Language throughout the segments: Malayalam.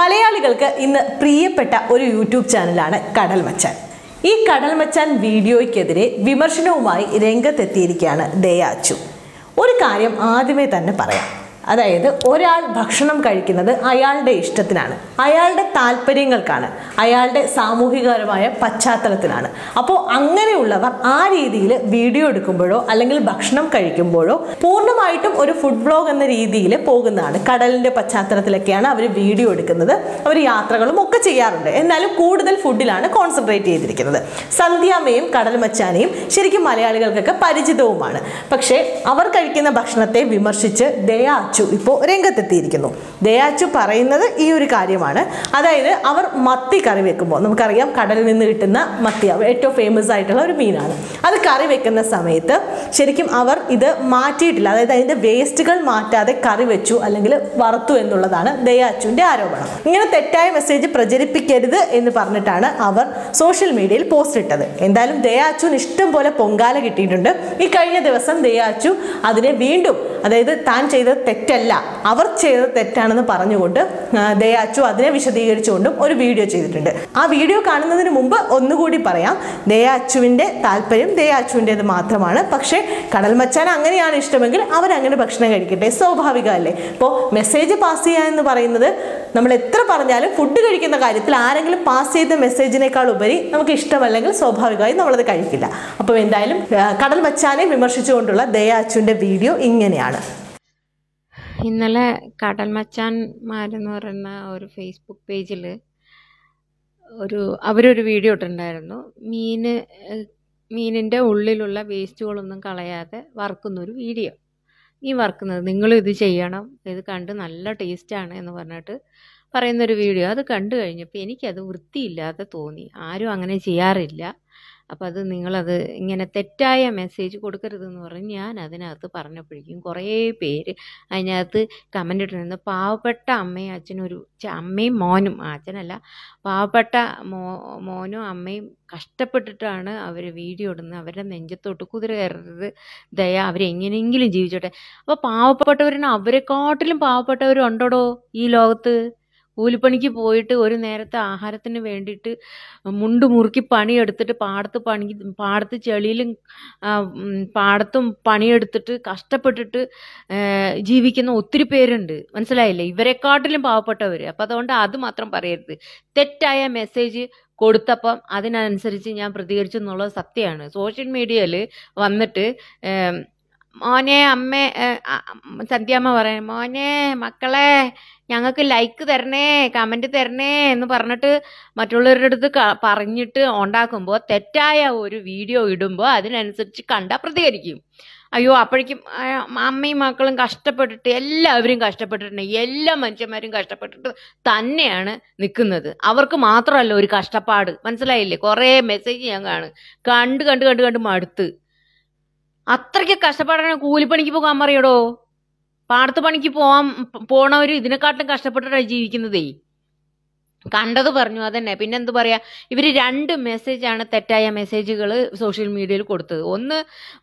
മലയാളികൾക്ക് ഇന്ന് പ്രിയപ്പെട്ട ഒരു യൂട്യൂബ് ചാനലാണ് കടൽ മച്ചാൻ ഈ കടൽ മച്ചാൻ വീഡിയോയ്ക്കെതിരെ വിമർശനവുമായി രംഗത്തെത്തിയിരിക്കുകയാണ് ദയാച്ചു ഒരു കാര്യം ആദ്യമേ തന്നെ പറയാം അതായത് ഒരാൾ ഭക്ഷണം കഴിക്കുന്നത് അയാളുടെ ഇഷ്ടത്തിനാണ് അയാളുടെ താല്പര്യങ്ങൾക്കാണ് അയാളുടെ സാമൂഹികപരമായ പശ്ചാത്തലത്തിനാണ് അപ്പോൾ അങ്ങനെയുള്ളവർ ആ രീതിയിൽ വീഡിയോ എടുക്കുമ്പോഴോ അല്ലെങ്കിൽ ഭക്ഷണം കഴിക്കുമ്പോഴോ പൂർണ്ണമായിട്ടും ഒരു ഫുഡ് ബ്ലോഗ് എന്ന രീതിയിൽ പോകുന്നതാണ് കടലിൻ്റെ പശ്ചാത്തലത്തിലൊക്കെയാണ് അവർ വീഡിയോ എടുക്കുന്നത് അവർ യാത്രകളും ഒക്കെ ചെയ്യാറുണ്ട് എന്നാലും കൂടുതൽ ഫുഡിലാണ് കോൺസെൻട്രേറ്റ് ചെയ്തിരിക്കുന്നത് സന്ധ്യാമയും കടൽ മച്ചാനയും ശരിക്കും മലയാളികൾക്കൊക്കെ പരിചിതവുമാണ് പക്ഷേ അവർ കഴിക്കുന്ന ഭക്ഷണത്തെ വിമർശിച്ച് ദയാ അച്ചു ഇപ്പോൾ രംഗത്തെത്തിയിരിക്കുന്നു ദയാച്ചു പറയുന്നത് ഈ ഒരു കാര്യമാണ് അതായത് അവർ മത്തി കറി വെക്കുമ്പോൾ നമുക്കറിയാം കടലിൽ നിന്ന് കിട്ടുന്ന മത്തി ഏറ്റവും ഫേമസ് ആയിട്ടുള്ള ഒരു മീനാണ് അത് കറി വെക്കുന്ന സമയത്ത് ശരിക്കും അവർ ഇത് മാറ്റിയിട്ടില്ല അതായത് അതിൻ്റെ വേസ്റ്റുകൾ മാറ്റാതെ കറി വെച്ചു അല്ലെങ്കിൽ വറുത്തു എന്നുള്ളതാണ് ദയാച്ചുവിൻ്റെ ആരോപണം ഇങ്ങനെ തെറ്റായ മെസ്സേജ് പ്രചരിപ്പിക്കരുത് എന്ന് പറഞ്ഞിട്ടാണ് അവർ സോഷ്യൽ മീഡിയയിൽ പോസ്റ്റ് ഇട്ടത് എന്തായാലും ദയാച്ചുവിന് ഇഷ്ടം പോലെ പൊങ്കാല കിട്ടിയിട്ടുണ്ട് ഈ കഴിഞ്ഞ ദിവസം ദയാച്ചു അതിനെ വീണ്ടും അതായത് താൻ ചെയ്തത് തെറ്റല്ല അവർ ചെയ്തത് തെറ്റാണെന്ന് പറഞ്ഞുകൊണ്ട് ദയാച്ചു അതിനെ വിശദീകരിച്ചുകൊണ്ടും ഒരു വീഡിയോ ചെയ്തിട്ടുണ്ട് ആ വീഡിയോ കാണുന്നതിന് മുമ്പ് ഒന്നുകൂടി പറയാം ദയാച്ചുവിൻ്റെ താല്പര്യം ദയാച്ചുവിൻ്റേത് മാത്രമാണ് പക്ഷേ കടൽ മച്ചാൻ അങ്ങനെയാണ് ഇഷ്ടമെങ്കിൽ അവരങ്ങനെ ഭക്ഷണം കഴിക്കട്ടെ സ്വാഭാവികമല്ലേ അപ്പോൾ മെസ്സേജ് പാസ് ചെയ്യുക എന്ന് പറയുന്നത് നമ്മൾ എത്ര പറഞ്ഞാലും ഫുഡ് കഴിക്കുന്ന കാര്യത്തിൽ ആരെങ്കിലും പാസ് ചെയ്ത മെസ്സേജിനേക്കാൾ ഉപരി നമുക്ക് ഇഷ്ടമല്ലെങ്കിൽ സ്വാഭാവികമായി നമ്മളത് കഴിക്കില്ല അപ്പോൾ എന്തായാലും കടൽ മച്ചാനെ വിമർശിച്ചുകൊണ്ടുള്ള ദയാച്ചുവിൻ്റെ വീഡിയോ ഇങ്ങനെയാണ് ഒരാൾ ഇന്നലെ കടൽമച്ചാൻമാരെന്ന് പറയുന്ന ഒരു ഫേസ്ബുക്ക് പേജിൽ ഒരു അവരൊരു വീഡിയോ ഇട്ടുണ്ടായിരുന്നു മീൻ മീനിൻ്റെ ഉള്ളിലുള്ള വേസ്റ്റുകളൊന്നും കളയാതെ വറുക്കുന്നൊരു വീഡിയോ ഈ വറുക്കുന്നത് നിങ്ങളും ഇത് ചെയ്യണം ഇത് കണ്ട് നല്ല ടേസ്റ്റാണ് എന്ന് പറഞ്ഞിട്ട് പറയുന്നൊരു വീഡിയോ അത് കണ്ടു കഴിഞ്ഞപ്പോൾ എനിക്കത് വൃത്തിയില്ലാതെ തോന്നി ആരും അങ്ങനെ ചെയ്യാറില്ല അപ്പം അത് നിങ്ങളത് ഇങ്ങനെ തെറ്റായ മെസ്സേജ് കൊടുക്കരുതെന്ന് പറഞ്ഞ് ഞാൻ അതിനകത്ത് പറഞ്ഞപ്പോഴേക്കും കുറേ പേര് അതിനകത്ത് കമൻ്റ് ഇട്ടിരുന്നു പാവപ്പെട്ട അമ്മയും അച്ഛനും ഒരു അമ്മയും മോനും അച്ഛനല്ല പാവപ്പെട്ട മോ മോനും അമ്മയും കഷ്ടപ്പെട്ടിട്ടാണ് അവർ വീഡിയോ ഇടുന്നത് അവരുടെ നെഞ്ചത്തോട്ട് കുതിര കയറരുത് ദയ അവരെങ്ങനെയെങ്കിലും ജീവിച്ചോട്ടെ അപ്പോൾ പാവപ്പെട്ടവരാണ് അവരെക്കാട്ടിലും പാവപ്പെട്ടവരുണ്ടോടോ ഈ ലോകത്ത് കൂലിപ്പണിക്ക് പോയിട്ട് ഒരു നേരത്തെ ആഹാരത്തിന് വേണ്ടിയിട്ട് മുണ്ട് മുറുക്കി പണിയെടുത്തിട്ട് പാടത്ത് പണി പാടത്ത് ചെളിയിലും പാടത്തും പണിയെടുത്തിട്ട് കഷ്ടപ്പെട്ടിട്ട് ജീവിക്കുന്ന ഒത്തിരി പേരുണ്ട് മനസ്സിലായില്ലേ ഇവരെക്കാട്ടിലും പാവപ്പെട്ടവർ അപ്പം അതുകൊണ്ട് അത് മാത്രം പറയരുത് തെറ്റായ മെസ്സേജ് കൊടുത്തപ്പം അതിനനുസരിച്ച് ഞാൻ പ്രതികരിച്ചു എന്നുള്ളത് സത്യമാണ് സോഷ്യൽ മീഡിയയിൽ വന്നിട്ട് മോനെ അമ്മ സന്ധ്യാമ്മ പറയാൻ മോനെ മക്കളെ ഞങ്ങൾക്ക് ലൈക്ക് തരണേ കമൻറ്റ് തരണേ എന്ന് പറഞ്ഞിട്ട് മറ്റുള്ളവരുടെ അടുത്ത് പറഞ്ഞിട്ട് ഉണ്ടാക്കുമ്പോൾ തെറ്റായ ഒരു വീഡിയോ ഇടുമ്പോൾ അതിനനുസരിച്ച് കണ്ട പ്രതികരിക്കും അയ്യോ അപ്പോഴേക്കും അമ്മയും മക്കളും കഷ്ടപ്പെട്ടിട്ട് എല്ലാവരും കഷ്ടപ്പെട്ടിട്ടുണ്ട് എല്ലാ മനുഷ്യന്മാരും കഷ്ടപ്പെട്ടിട്ട് തന്നെയാണ് നിൽക്കുന്നത് അവർക്ക് മാത്രമല്ല ഒരു കഷ്ടപ്പാട് മനസ്സിലായില്ലേ കുറേ മെസ്സേജ് ഞാൻ കാണും കണ്ട് കണ്ട് കണ്ട് കണ്ട് മടുത്ത് അത്രയ്ക്ക് കഷ്ടപ്പാടാണ് കൂലിപ്പണിക്ക് പോകാൻ പറയടോ പാടത്ത് പണിക്ക് പോവാൻ പോണവര് ഇതിനെക്കാട്ടും കഷ്ടപ്പെട്ടിട്ടാണ് ജീവിക്കുന്നതേ കണ്ടത് പറഞ്ഞു അതന്നെ പിന്നെ എന്ത് പറയാ ഇവർ രണ്ട് മെസ്സേജാണ് തെറ്റായ മെസ്സേജുകൾ സോഷ്യൽ മീഡിയയിൽ കൊടുത്തത് ഒന്ന്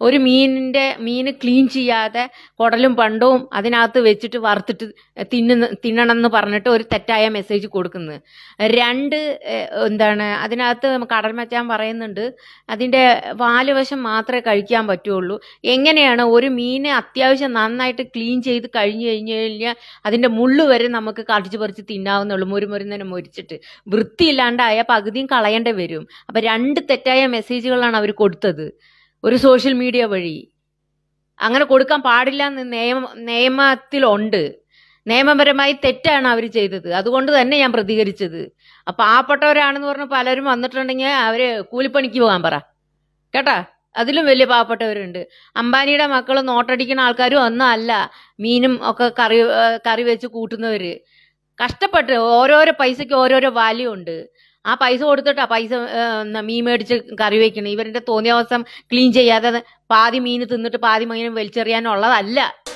ഒരു മീനിന്റെ മീൻ ക്ലീൻ ചെയ്യാതെ കുടലും പണ്ടവും അതിനകത്ത് വെച്ചിട്ട് വറുത്തിട്ട് തിന്നുന്ന തിന്നണം എന്ന് പറഞ്ഞിട്ട് ഒരു തെറ്റായ മെസ്സേജ് കൊടുക്കുന്നത് രണ്ട് എന്താണ് അതിനകത്ത് കടൽ മച്ചാൻ പറയുന്നുണ്ട് അതിന്റെ വാലുവശം മാത്രമേ കഴിക്കാൻ പറ്റുള്ളൂ എങ്ങനെയാണ് ഒരു മീനെ അത്യാവശ്യം നന്നായിട്ട് ക്ലീൻ ചെയ്ത് കഴിഞ്ഞു കഴിഞ്ഞു കഴിഞ്ഞാൽ അതിന്റെ മുള്ളു വരെ നമുക്ക് കടിച്ചു പറിച്ച് തിന്നാവുന്നുള്ളൂ മുരുമുരുന്നതിന് മുരി പേടിച്ചിട്ട് വൃത്തിയില്ലാണ്ടായ പകുതിയും കളയേണ്ടി വരും അപ്പൊ രണ്ട് തെറ്റായ മെസ്സേജുകളാണ് അവർ കൊടുത്തത് ഒരു സോഷ്യൽ മീഡിയ വഴി അങ്ങനെ കൊടുക്കാൻ പാടില്ല എന്ന് നിയമ നിയമത്തിലുണ്ട് നിയമപരമായി തെറ്റാണ് അവർ ചെയ്തത് അതുകൊണ്ട് തന്നെ ഞാൻ പ്രതികരിച്ചത് അപ്പൊ പാവപ്പെട്ടവരാണെന്ന് പറഞ്ഞ് പലരും വന്നിട്ടുണ്ടെങ്കിൽ അവര് കൂലിപ്പണിക്ക് പോകാൻ പറ കേട്ടാ അതിലും വലിയ പാവപ്പെട്ടവരുണ്ട് അംബാനിയുടെ മക്കൾ നോട്ടടിക്കുന്ന ആൾക്കാരും ഒന്നല്ല മീനും ഒക്കെ കറി കറി വെച്ച് കൂട്ടുന്നവര് കഷ്ടപ്പെട്ട് ഓരോരോ പൈസയ്ക്ക് ഓരോരോ വാല്യൂ ഉണ്ട് ആ പൈസ കൊടുത്തിട്ട് ആ പൈസ മീൻ മേടിച്ച് കറി വെക്കണം ഇവരുടെ തോന്നിയ ദിവസം ക്ലീൻ ചെയ്യാതെ പാതി മീൻ തിന്നിട്ട് പാതി മീനും വലിച്ചെറിയാനുള്ളതല്ല